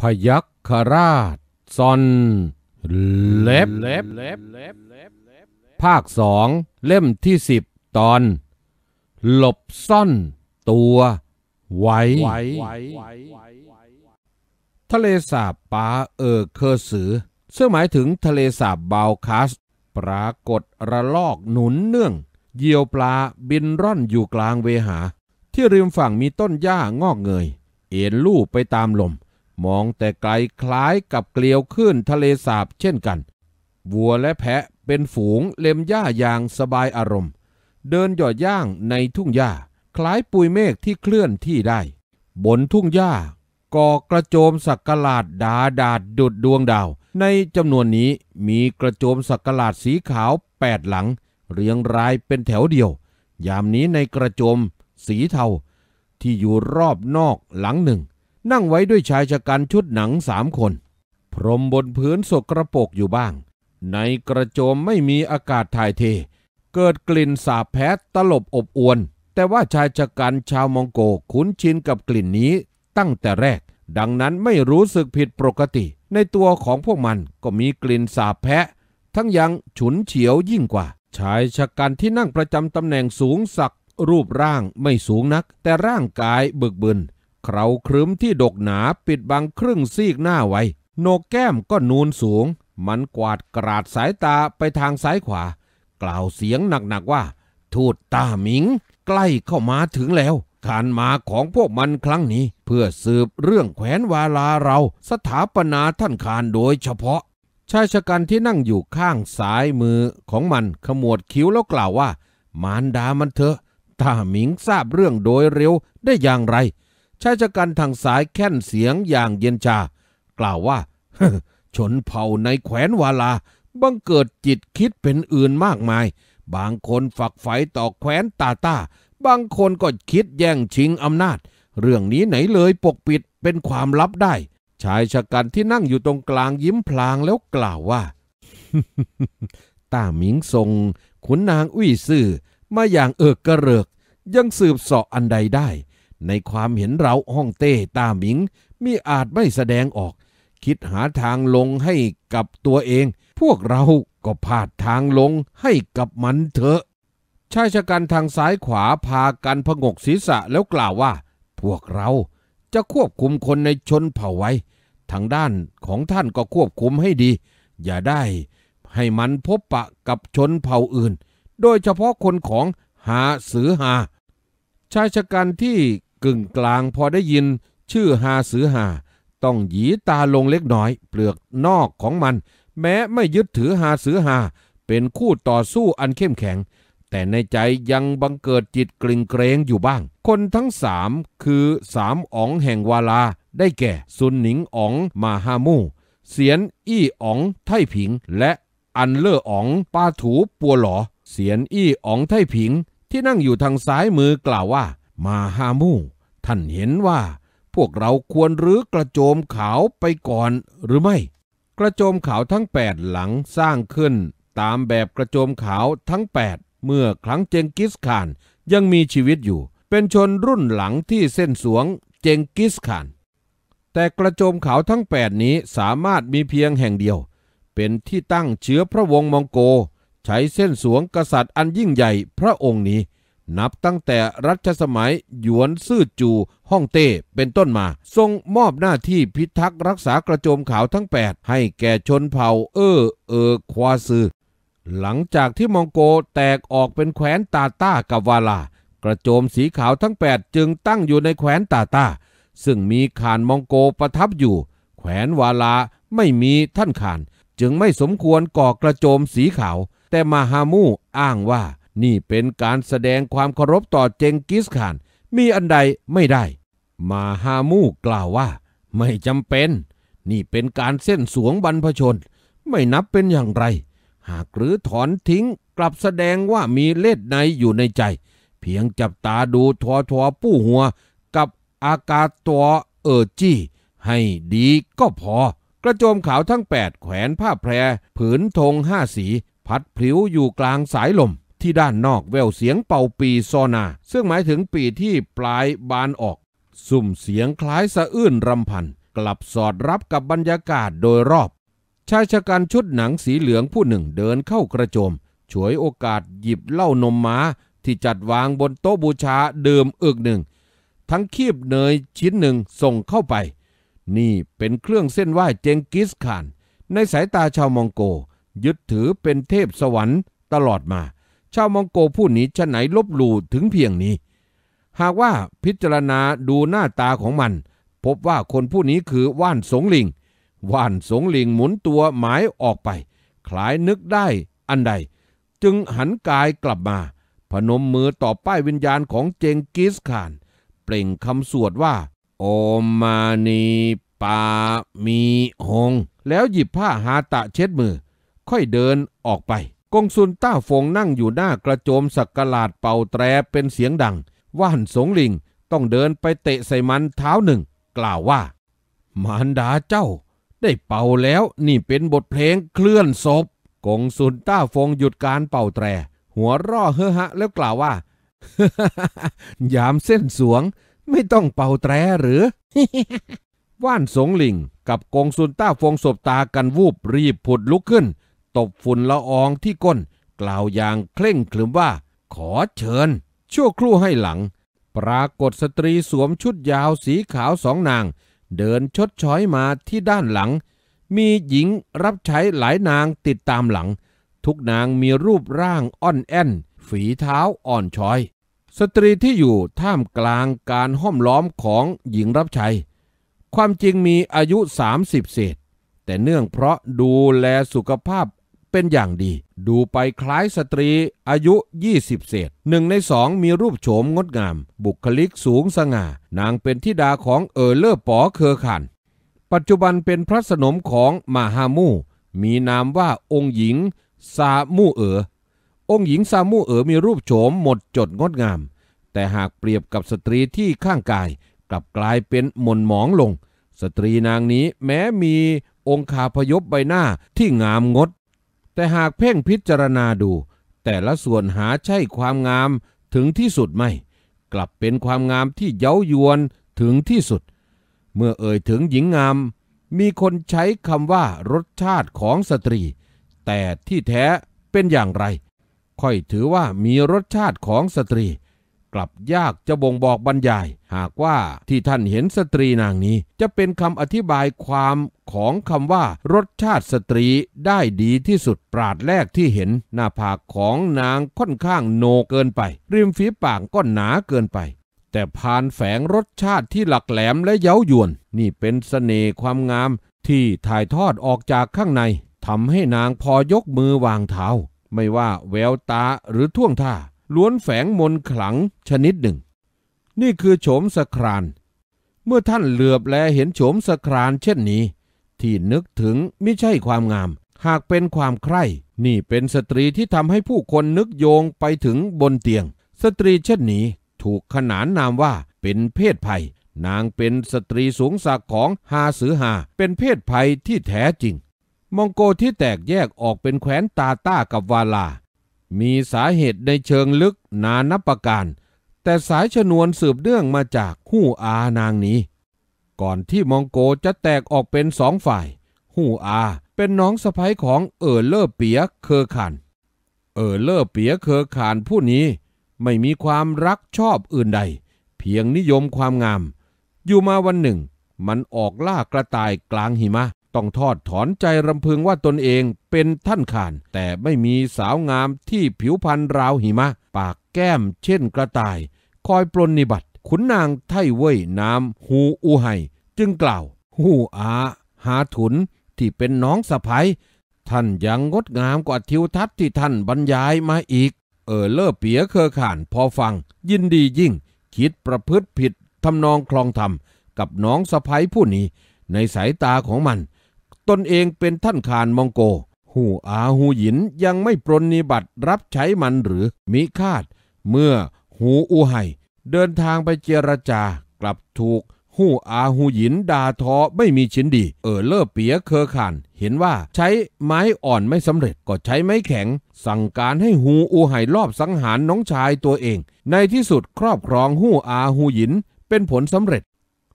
พยัคฆราชซอนเล็บ ภาคสองเล่มที่สิบตอน หลบซ่อนตัวไว้ ทะเลสาบปาเออเคอร์สือซึ่งหมายถึงทะเลสาบบาวคัสปรากฏระลอกหนุนเนื่อง เยียวปลาบินร่อนอยู่กลางเวหา ที่ริมฝั่งมีต้นหญ้างอกเงย เอ็นลู่ไปตามลมมองแต่ไกลคล้ายกับเกลียวขึ้นทะเลสาบเช่นกันวัวและแพะเป็นฝูงเล็มหญ้าอย่างสบายอารมณ์ เดินหย่อย่างในทุ่งหญ้า คล้ายปุยเมฆที่เคลื่อนที่ได้ บนทุ่งหญ้าก่อกระโจมสักกลาดดาดาดดุดดวงดาว ในจำนวนนี้มีกระโจมสักกลาดสีขาวแปดหลังเรียงรายเป็นแถวเดียวยามนี้ในกระโจมสีเทาที่อยู่รอบนอกหลังหนึ่งนั่งไว้ด้วยชายชะกันชุดหนังสามคน พรมบนพื้นสกระปกอยู่บ้าง ในกระโจมไม่มีอากาศถ่ายเท เกิดกลิ่นสาบแพ้ตลบอบอวน แต่ว่าชายชะกันชาวมองโกคุ้นชินกับกลิ่นนี้ ตั้งแต่แรก ดังนั้นไม่รู้สึกผิดปกติ ในตัวของพวกมันก็มีกลิ่นสาบแพ้ทั้งยังฉุนเฉียวยิ่งกว่า ชายชะกันที่นั่งประจำตำแหน่งสูงสักรูปร่างไม่สูงนักแต่ร่างกายบึกบึนเคราครึ้มที่ดกหนาปิดบังครึ่งซีกหน้าไว้โนกแก้มก็นูนสูง มันกวาดกราดสายตาไปทางซ้ายขวา กล่าวเสียงหนักๆว่า ทูตตาหมิงใกล้เข้ามาถึงแล้วการมาของพวกมันครั้งนี้เพื่อสืบเรื่องแขวนวาลาเราสถาปนาท่านคานโดยเฉพาะชายชะกันที่นั่งอยู่ข้างซ้ายมือของมันขมวดคิ้วแล้วกล่าวว่า มารดามันเถอะตาหมิงทราบเรื่องโดยเร็วได้อย่างไรชายชะกันทางสายแค้นเสียงอย่างเย็นชา กล่าวว่าชนเผ่าในแขวนวาลาบังเกิดจิตคิดเป็นอื่นมากมาย บางคนฝักใฝ่ต่อแขวนตาตาบางคนก็คิดแย่งชิงอำนาจ เรื่องนี้ไหนเลยปกปิดเป็นความลับได้ ชายชะกันที่นั่งอยู่ตรงกลางยิ้มพลางแล้วกล่าวว่าต้าหมิงทรง ขุนนางอุ้ยซื่อ มาอย่างเอิกกระเริก ยังสืบสอบอันใดได้ในความเห็นเราฮ่องเต้ตาหมิงมิอาจไม่แสดงออก คิดหาทางลงให้กับตัวเอง พวกเราก็พาดทางลงให้กับมันเถอะ ชายชะกันทางซ้ายขวาพากันพงกศีรษะแล้วกล่าวว่า พวกเราจะควบคุมคนในชนเผ่าไว้ ทางด้านของท่านก็ควบคุมให้ดี อย่าได้ให้มันพบปะกับชนเผ่าอื่น โดยเฉพาะคนของหาสือหา ชายชะกันที่กึ่งกลางพอได้ยินชื่อฮาสือหา ต้องหยีตาลงเล็กน้อย เปลือกนอกของมัน แม้ไม่ยึดถือฮาสือหา เป็นคู่ต่อสู้อันเข้มแข็ง แต่ในใจยังบังเกิดจิตกลิ่งเกรงอยู่บ้าง คนทั้งสามคือสามอ๋องแห่งวาลาได้แก่สุนหนิงอ๋อง มาฮามูเสียนอี้อ๋องไทผิงและอันเลออ๋องป้าถูปัวหลอ เสียนอี้อ๋องไทผิง ที่นั่งอยู่ทางซ้ายมือกล่าวว่ามาฮามู ท่านเห็นว่าพวกเราควรรื้อกระโจมขาวไปก่อนหรือไม่ กระโจมขาวทั้งแปดหลังสร้างขึ้นตามแบบกระโจมขาวทั้งแปดเมื่อครั้งเจงกิสข่านยังมีชีวิตอยู่ เป็นชนรุ่นหลังที่เส้นสวงเจงกิสข่าน แต่กระโจมขาวทั้งแปดนี้สามารถมีเพียงแห่งเดียวเป็นที่ตั้งเชื้อพระวงศ์มองโกใช้เส้นสวงกษัตริย์อันยิ่งใหญ่พระองค์นี้นับตั้งแต่รัชสมัยหยวนซื่อจูฮ่องเต้ เป็นต้นมา ทรงมอบหน้าที่พิทักษ์รักษากระโจมขาวทั้ง8ให้แก่ชนเผ่าเออเออควาซือหลังจากที่มองโกแตกออกเป็นแขวนตาต้ากับวาลากระโจมสีขาวทั้ง8จึงตั้งอยู่ในแขวนตาตาซึ่งมีขานมองโกประทับอยู่แขวนวาลาไม่มีท่านขาน จึงไม่สมควรก่อกระโจมสีขาว แต่มาฮามูอ้างว่านี่เป็นการแสดงความเคารพต่อเจงกิสข่าน มีอันใดไม่ได้ มาฮามูกล่าวว่าไม่จำเป็น นี่เป็นการเส้นสวงบรรพชน ไม่นับเป็นอย่างไร หากหรือถอนทิ้งกลับแสดงว่ามีเล็ดในอยู่ในใจ เพียงจับตาดูทอทอปู้หัวกับอากาตัวเออจี้ ให้ดีก็พอ กระโจมขาวทั้งแปดแขวนผ้าแพรผืนธงห้าสีพัดพลิวอยู่กลางสายลมที่ด้านนอกแววเสียงเป่าปีซอนา ซึ่งหมายถึงปีที่ปลายบานออกซุ่มเสียงคล้ายสะอื้นรำพันกลับสอดรับกับบรรยากาศโดยรอบ ชายชะกันชุดหนังสีเหลืองผู้หนึ่งเดินเข้ากระโจม ฉวยโอกาสหยิบเหล้านมม้าที่จัดวางบนโต๊ะบูชาดื่มอึกหนึ่ง ทั้งคีบเนยชิ้นหนึ่ง ส่งเข้าไป นี่เป็นเครื่องเส้นไหว้เจงกิสข่าน ในสายตาชาวมองโก ยึดถือเป็นเทพสวรรค์ตลอดมาชาวมองโกผู้นี้ชะไหนลบหลู่ถึงเพียงนี้ หากว่าพิจารณาดูหน้าตาของมัน พบว่าคนผู้นี้คือว่านสงลิง ว่านสงลิงหมุนตัวหมายออกไป คลายนึกได้อันใด จึงหันกายกลับมา พนมมือต่อป้ายวิญญาณของเจงกิสข่าน เปล่งคำสวดว่า โอมานีปามีหง แล้วหยิบผ้าหาตะเช็ดมือ ค่อยเดินออกไปกงซุนต้าฟงนั่งอยู่หน้ากระโจมสักกลาดเป่าแตรเป็นเสียงดังว่านสงลิง ต้องเดินไปเตะใส่มันเท้าหนึ่ง กล่าวว่า มารดาเจ้า ได้เป่าแล้วนี่เป็นบทเพลงเคลื่อนศพ กงซุนต้าฟงหยุดการเป่าแตรหัวร่อเฮฮะแล้วกล่าวว่ายามเส้นสวง ไม่ต้องเป่าแตรหรือ ว่านสงลิงกับกงซุนต้าฟงสบตากันวูบรีบผุดลุกขึ้นตบฝุ่นละอองที่ก้นกล่าวอย่างเคร่งครึมว่า ขอเชิญ ชั่วครู่ให้หลัง ปรากฏสตรีสวมชุดยาวสีขาวสองนาง เดินชดช้อยมาที่ด้านหลัง มีหญิงรับใช้หลายนางติดตามหลัง ทุกนางมีรูปร่างอ่อนแอนฝีเท้าอ่อนช้อย สตรีที่อยู่ท่ามกลางการห้อมล้อมของหญิงรับใช้ความจริงมีอายุ30เศษแต่เนื่องเพราะดูแลสุขภาพเป็นอย่างดี ดูไปคล้ายสตรีอายุ 20 เศษหนึ่งในสองมีรูปโฉมงดงาม บุคลิกสูงสง่า นางเป็นทิดาของเออเลอร์ป๋อเคอร์ขันปัจจุบันเป็นพระสนมของมาฮามู มีนามว่าองค์หญิงซามูเอ๋อองค์หญิงซามูเอ๋อมีรูปโฉมหมดจดงดงาม แต่หากเปรียบกับสตรีที่ข้างกายกลับกลายเป็นหม่นหมองลง สตรีนางนี้แม้มีองค์คาพยพใบหน้าที่งามงดแต่หากเพ่งพิจารณาดูแต่ละส่วนหาใช่ความงามถึงที่สุดไม่ กลับเป็นความงามที่เย้ายวนถึงที่สุด เมื่อเอ่ยถึงหญิงงาม มีคนใช้คำว่ารสชาติของสตรี แต่ที่แท้เป็นอย่างไร ค่อยถือว่ามีรสชาติของสตรีกลับยากจะบ่งบอกบรรยาย หากว่าที่ท่านเห็นสตรีนางนี้ จะเป็นคำอธิบายความของคำว่า รสชาติสตรีได้ดีที่สุดปราดแรกที่เห็นหน้าผากของนางค่อนข้างโนเกินไป ริมฝีปากก็หนาเกินไป แต่ผ่านแฝงรสชาติที่หลักแหลมและเย้ายวน นี่เป็นสเสน่ห์ความงาม ที่ถ่ายทอดออกจากข้างในทำให้นางพอยกมือวางเท้า ไม่ว่าแววตาหรือท่วงท่าล้วนแฝงมนขลังชนิดหนึ่ง นี่คือโฉมสคราน เมื่อท่านเหลือบแลเห็นโฉมสครานเช่นนี้ ที่นึกถึงไม่ใช่ความงาม หากเป็นความใคร่นี่เป็นสตรีที่ทำให้ผู้คนนึกโยงไปถึงบนเตียง สตรีเช่นนี้ถูกขนานนามว่าเป็นเพศภัย นางเป็นสตรีสูงสักของฮาสือฮาเป็นเพศภัยที่แท้จริง มองโกที่แตกแยกออกเป็นแคว้นตาต้ากับวาลามีสาเหตุในเชิงลึกนานับประการ แต่สายชนวนสืบเนื่องมาจากหู่อานางนี้ ก่อนที่มองโกจะแตกออกเป็นสองฝ่าย หู่อาเป็นน้องสะพ้ยของเออเลอเปียเคอขันเออเลอเปียเคอขานผู้นี้ไม่มีความรักชอบอื่นใด เพียงนิยมความงามอยู่มาวันหนึ่ง มันออกล่ากระต่ายกลางหิมะต้องทอดถอนใจรำพึงว่าตนเองเป็นท่านขาน แต่ไม่มีสาวงามที่ผิวพรรณราวหิมะ ปากแก้มเช่นกระต่ายคอยปลนนิบัติขุนนางไทเว่ยน้ำฮูอูไหจึงกล่าวฮูอาหาถุนที่เป็นน้องสะพ้ยท่านยังงดงามกว่าทิวทัศน์ที่ท่านบรรยายมาอีก เออเล่อเปียเคอขานพอฟังยินดียิ่ง คิดประพฤติผิดทำนองคลองธรรมกับน้องสะพ้ยผู้นี้ ในสายตาของมันตนเองเป็นท่านขานมองโก หูอาหูหยินยังไม่ปรนนิบัติรับใช้มันหรือมิคาด เมื่อหูอูไห่เดินทางไปเจรจากลับถูกหูอาหูหยินด่าทอไม่มีชิ้นดี เออเลิอเปียเคอข่านเห็นว่าใช้ไม้อ่อนไม่สำเร็จก็ใช้ไม้แข็ง สั่งการให้หูอูไห่อบสังหารน้องชายตัวเอง ในที่สุดครอบครองหูอาหูหยินเป็นผลสำเร็จ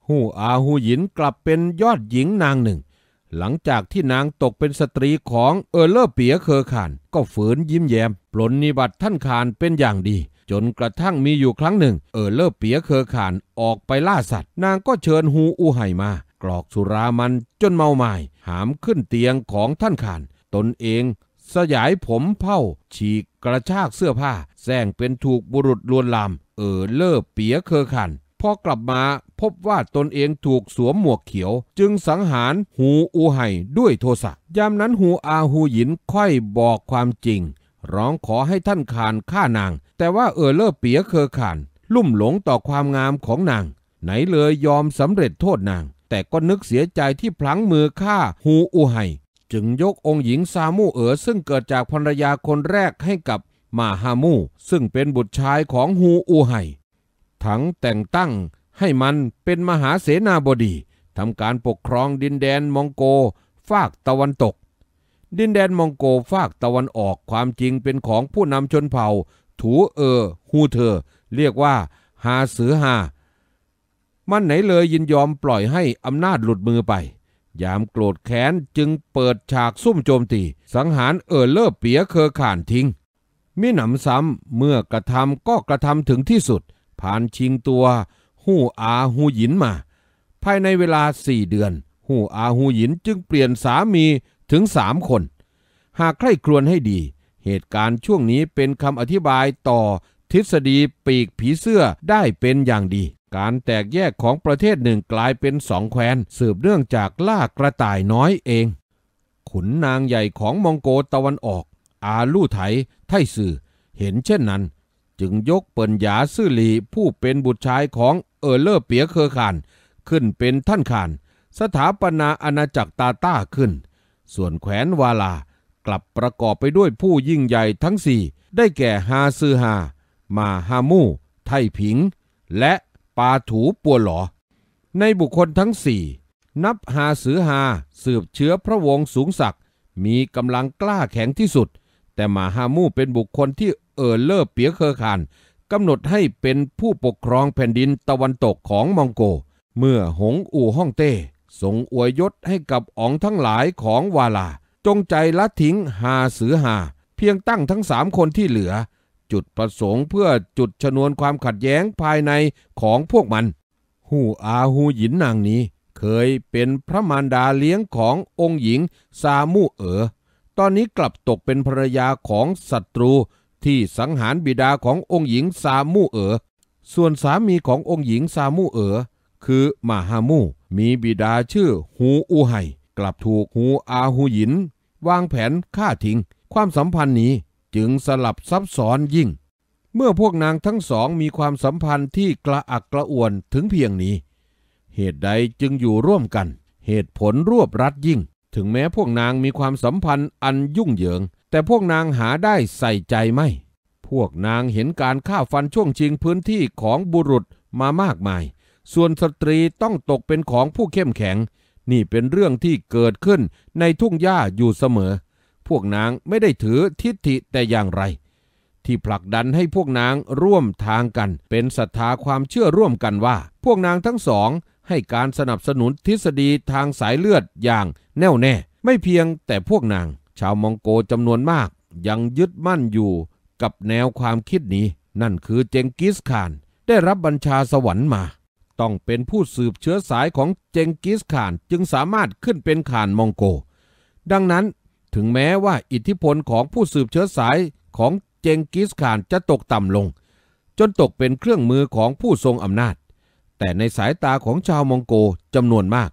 หูอาหูหยินกลับเป็นยอดหญิงนางหนึ่งหลังจากที่นางตกเป็นสตรีของเออเลอร์เปียเคอร์คาน ก็ฝืนยิ้มแย้มปลนนิบัติท่านขานเป็นอย่างดีจนกระทั่งมีอยู่ครั้งหนึ่งเออเลอร์เปียเคอร์คานออกไปล่าสัตว์ นางก็เชิญฮูอูไห่มากรอกสุรามันจนเมาหมาหามขึ้นเตียงของท่านขานตนเองสยายผมเผ้าฉีกกระชากเสื้อผ้าแซงเป็นถูกบุรุษลวนลามเออเลอร์เปียเคอ์คานพอกลับมาพบว่าตนเองถูกสวมหมวกเขียว จึงสังหาร หูอูไห่ด้วยโทสะยามนั้นหูอาหูหยินค่อยบอกความจริง ร้องขอให้ท่านขานฆ่านาง แต่ว่าเออเลอเปียเคอขาน ลุ่มหลงต่อความงามของนาง ไหนเลยยอมสำเร็จโทษนาง แต่ก็นึกเสียใจที่พลั้งมือฆ่าหูอูไห่จึงยกองค์หญิงซามูเอ๋อซึ่งเกิดจากภรรยาคนแรกให้กับมาฮามู ซึ่งเป็นบุตรชายของฮูอูไห่ทั้งแต่งตั้งให้มันเป็นมหาเสนาบดีทำการปกครองดินแดนมองโกฝากตะวันตก ดินแดนมองโกฝากตะวันออกความจริงเป็นของผู้นำชนเผ่า ถูเออฮูเธอ เรียกว่าหาสือหามันไหนเลยยินยอมปล่อยให้อำนาจหลุดมือไป ยามโกรธแค้นจึงเปิดฉากซุ่มโจมตีสังหารเออเลิบเปียเคอข่านทิ้ง มิหนำซ้ำเมื่อกระทำก็กระทำถึงที่สุด ผ่านชิงตัวหูอาหูหยินมา ภายในเวลาสี่เดือน หูอาหูหยินจึงเปลี่ยนสามีถึงสามคน หากใครครวญให้ดี เหตุการณ์ช่วงนี้เป็นคำอธิบายต่อ ทฤษฎีปีกผีเสื้อได้เป็นอย่างดี การแตกแยกของประเทศหนึ่งกลายเป็นสองแคว้นสืบเนื่องจากล่ากระต่ายน้อยเอง ขุนนางใหญ่ของมองโกตะวันออก อาลู่ไถไทซื่อ เห็นเช่นนั้น จึงยกเปิญยาซื่อหลีผู้เป็นบุตรชายของเออเลอร์เปียเคอร์ขานขึ้นเป็นท่านขาน สถาปนาอาณาจักรตาต้าขึ้น ส่วนแขวนวาลากลับประกอบไปด้วยผู้ยิ่งใหญ่ทั้งสี่ได้แก่ฮาซือฮามาฮามูไทผิง และปาถูปัวหลอ ในบุคคลทั้งสี่นับฮาซือฮาสืบเชื้อพระวงศ์สูงศักดิ์มีกำลังกล้าแข็งที่สุด แต่มาฮามูเป็นบุคคลที่เออเลอร์เปียเคอร์คานกำหนดให้เป็นผู้ปกครองแผ่นดินตะวันตกของมองโก เมื่อหงอู่ฮ่องเต้ส่งอวยยศให้กับอ๋องทั้งหลายของวาลา จงใจละทิ้งหาสือหาเพียงตั้งทั้งสามคนที่เหลือ จุดประสงค์เพื่อจุดชนวนความขัดแย้งภายในของพวกมัน หูอาหูหยินนางนี้ เคยเป็นพระมารดาเลี้ยงขององค์หญิงซามูเอ๋อตอนนี้กลับตกเป็นภรรยาของศัตรูที่สังหารบิดาขององค์หญิงซามูเอ๋อ ส่วนสามีขององค์หญิงซามูเอ๋อคือมาฮามู มีบิดาชื่อฮูอูไฮกลับถูกฮูอาฮูหยินวางแผนฆ่าทิ้ง ความสัมพันธ์นี้จึงสลับซับซ้อนยิ่ง เมื่อพวกนางทั้งสองมีความสัมพันธ์ที่กระอักกระอ่วนถึงเพียงนี้ เหตุใดจึงอยู่ร่วมกัน เหตุผลรวบรัดยิ่ง ถึงแม้พวกนางมีความสัมพันธ์อันยุ่งเหยิงแต่พวกนางหาได้ใส่ใจไม่ พวกนางเห็นการฆ่าฟันช่วงชิงพื้นที่ของบุรุษมามากมาย ส่วนสตรีต้องตกเป็นของผู้เข้มแข็ง นี่เป็นเรื่องที่เกิดขึ้นในทุ่งหญ้าอยู่เสมอ พวกนางไม่ได้ถือทิฏฐิแต่อย่างไร ที่ผลักดันให้พวกนางร่วมทางกัน เป็นศรัทธาความเชื่อร่วมกันว่า พวกนางทั้งสองให้การสนับสนุนทฤษฎีทางสายเลือดอย่างแน่วแน่ ไม่เพียงแต่พวกนางชาวมองโกจำนวนมาก ยังยึดมั่นอยู่กับแนวความคิดนี้ นั่นคือเจงกิสข่านได้รับบัญชาสวรรค์มาต้องเป็นผู้สืบเชื้อสายของเจงกิสข่านจึงสามารถขึ้นเป็นข่านมองโก ดังนั้นถึงแม้ว่าอิทธิพลของผู้สืบเชื้อสายของเจงกิสข่านจะตกต่ำลง จนตกเป็นเครื่องมือของผู้ทรงอำนาจ แต่ในสายตาของชาวมองโกจำนวนมาก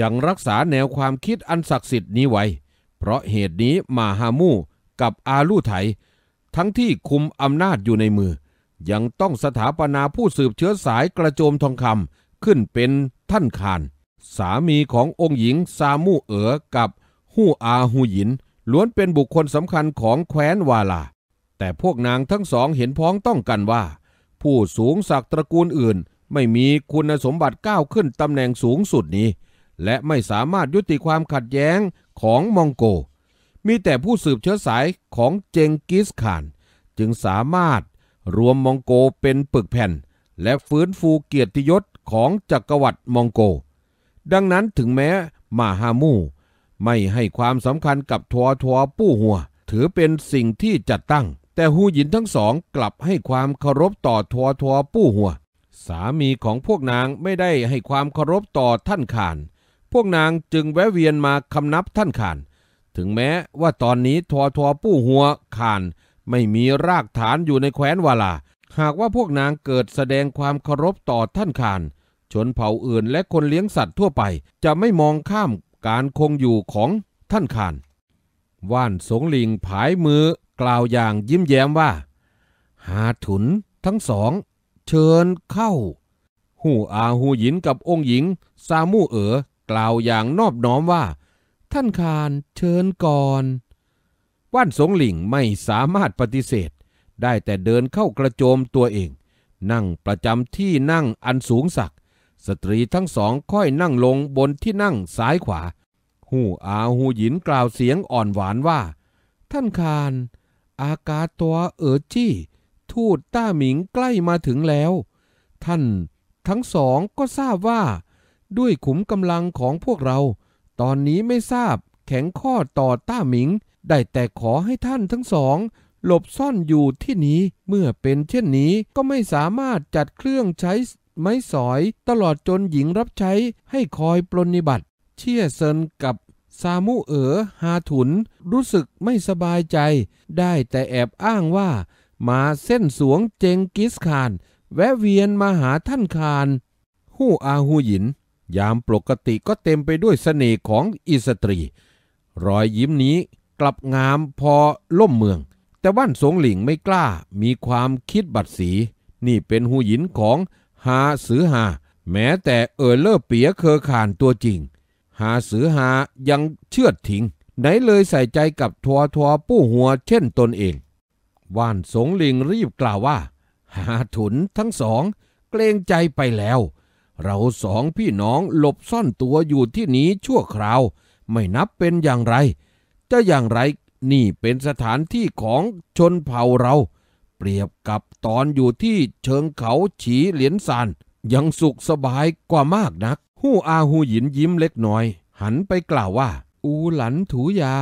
ยังรักษาแนวความคิดอันศักดิ์สิทธิ์นี้ไว้เพราะเหตุนี้ มาฮามู กับอาลูไถทั้งที่คุมอำนาจอยู่ในมือ ยังต้องสถาปนาผู้สืบเชื้อสายกระโจมทองคำขึ้นเป็นท่านคาน สามีขององค์หญิง ซามูเอ๋อกับฮู้อาฮูหยินล้วนเป็นบุคคลสำคัญของแคว้นวาลาแต่พวกนางทั้งสองเห็นพ้องต้องกันว่า ผู้สูงศักดิ์ตระกูลอื่นไม่มีคุณสมบัติก้าวขึ้นตำแหน่งสูงสุดนี้และไม่สามารถยุติความขัดแย้งของมองโก มีแต่ผู้สืบเชื้อสายของเจงกิสข่าน จึงสามารถรวมมองโกเป็นปึกแผ่น และฟื้นฟูเกียรติยศของจักรวรรดิมองโก ดังนั้นถึงแม้มาฮามู ไม่ให้ความสำคัญกับทวทวปู้หัว ถือเป็นสิ่งที่จัดตั้ง แต่ฮูหยินทั้งสองกลับให้ความเคารพต่อทวทวปู้หัว สามีของพวกนางไม่ได้ให้ความเคารพต่อท่านข่านพวกนางจึงแวะเวียนมาคำนับท่านข่าน ถึงแม้ว่าตอนนี้ทอทอปู้หัวข่านไม่มีรากฐานอยู่ในแคว้นวาลา หากว่าพวกนางเกิดแสดงความเคารพต่อท่านข่าน ชนเผ่าอื่นและคนเลี้ยงสัตว์ทั่วไป จะไม่มองข้ามการคงอยู่ของท่านข่าน ว่านสงลิงผายมือกล่าวอย่างยิ้มแย้มว่า หาถุนทั้งสอง เชิญเข้า หูอาหูหยินกับองค์หญิง ซามูเอ๋อกล่าวอย่างนอบน้อมว่า ท่านคานเชิญก่อน ว่านสงหลิงไม่สามารถปฏิเสธ ได้แต่เดินเข้ากระโจมตัวเอง นั่งประจำ ที่นั่งอันสูงสัก สตรีทั้งสองค่อยนั่งลงบนที่นั่งซ้ายขวา หูอาหูหยินกล่าวเสียงอ่อนหวานว่า ท่านคาน อากาตัวเอร์จี้ทูตต้าหมิงใกล้มาถึงแล้ว ท่านทั้งสองก็ทราบว่าด้วยขุมกำลังของพวกเรา ตอนนี้ไม่ทราบแข็งข้อต่อต้าหมิง ได้แต่ขอให้ท่านทั้งสอง หลบซ่อนอยู่ที่นี้เมื่อเป็นเช่นนี้ก็ไม่สามารถจัดเครื่องใช้ไม้สอย ตลอดจนหญิงรับใช้ให้คอยปลนิบัติ เชี่ยเซินกับซามูเอ๋อฮาถุน รู้สึกไม่สบายใจ ได้แต่แอบอ้างว่า มาเส้นสวงเจงกิสคาน แวะเวียนมาหาท่านคานหู้อาหูหยินยามปกติก็เต็มไปด้วยเสน่ห์ของอิสตรี รอยยิ้มนี้กลับงามพอล่มเมือง แต่ว่านสงหลิงไม่กล้ามีความคิดบัดสี นี่เป็นหูหยินของหาสือหา แม้แต่เออเลอร์เปียเคอขานตัวจริง หาสือหายังเชื่อถิงไหนเลยใส่ใจกับทวทวปู้หัวเช่นตนเองว่านสงหลิงรีบกล่าวว่า หาถุนทั้งสอง เกรงใจไปแล้วเราสองพี่น้องหลบซ่อนตัวอยู่ที่นี้ชั่วคราว ไม่นับเป็นอย่างไร จะอย่างไรนี่เป็นสถานที่ของชนเผ่าเรา เปรียบกับตอนอยู่ที่เชิงเขาฉีเหลียนซานยังสุขสบายกว่ามากนักหู้อาหูหยินยิ้มเล็กน้อย หันไปกล่าวว่า อูหลันถูยา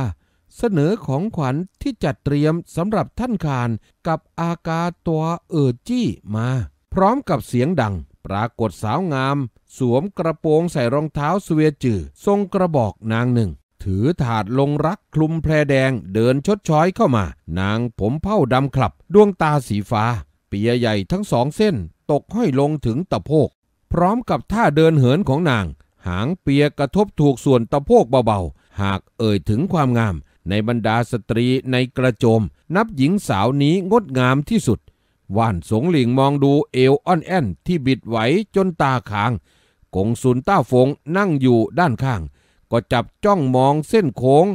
เสนอของขวัญที่จัดเตรียมสำหรับท่านคาน กับอากาตัวเออจี้มา พร้อมกับเสียงดังปรากฏสาวงามสวมกระโปรงใส่รองเท้าสเวียจือทรงกระบอกนางหนึ่ง ถือถาดลงรักคลุมแพรแดงเดินชดช้อยเข้ามา นางผมเผ้าดำคลับดวงตาสีฟ้า เปียใหญ่ทั้งสองเส้นตกห้อยลงถึงตะโพก พร้อมกับท่าเดินเหินของนาง หางเปียกระทบถูกส่วนตะโพกเบาๆ หากเอ่ยถึงความงาม ในบรรดาสตรีในกระโจมนับหญิงสาวนี้งดงามที่สุดว่านสงหลิงมองดูเอวอ่อนแอนที่บิดไหวจนตาค้าง กงสุนต้าฟงนั่งอยู่ด้านข้างก็จับจ้องมองเส้นโค้ง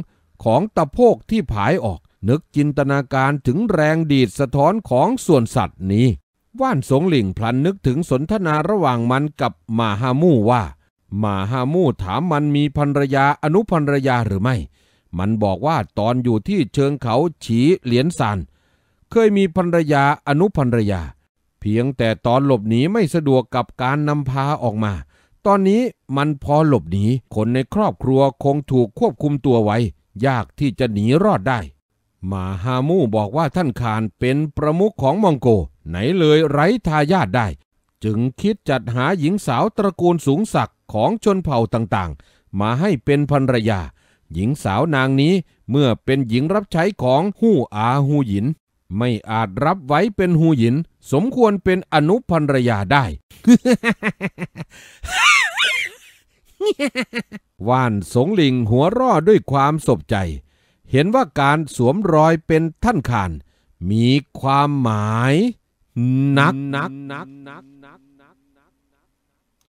ของตะโพกที่ผายออกนึกจินตนาการถึงแรงดีดสะท้อนของส่วนสัตว์นี้ว่านสงหลิงพลันนึกถึงสนทนาระหว่างมันกับมาฮามูว่ามาฮามูถามมันมีภรรยาอนุภรรยาหรือไม่ มันบอกว่าตอนอยู่ที่เชิงเขาฉีเหลียนซานเคยมีภรรยา อนุภรรยา เพียงแต่ตอนหลบหนีไม่สะดวกกับการนำพาออกมา ตอนนี้มันพอหลบหนีคนในครอบครัวคงถูกควบคุมตัวไว้ ยากที่จะหนีรอดได้มาฮามูบอกว่าท่านคานเป็นประมุขของมองโกไหนเลยไร้ทายาทได้ จึงคิดจัดหาหญิงสาวตระกูลสูงศักดิ์ของชนเผ่าต่างๆ มาให้เป็นภรรยา หญิงสาวนางนี้เมื่อเป็นหญิงรับใช้ของฮู้อาฮูหยินไม่อาจรับไว้เป็นหูหยิน สมควรเป็นอนุพันรยาได้ ว่านสงลิงหัวร่อด้วยความสบใจ เห็นว่าการสวมรอยเป็นท่านขาน มีความหมายนักนักนักนักนัก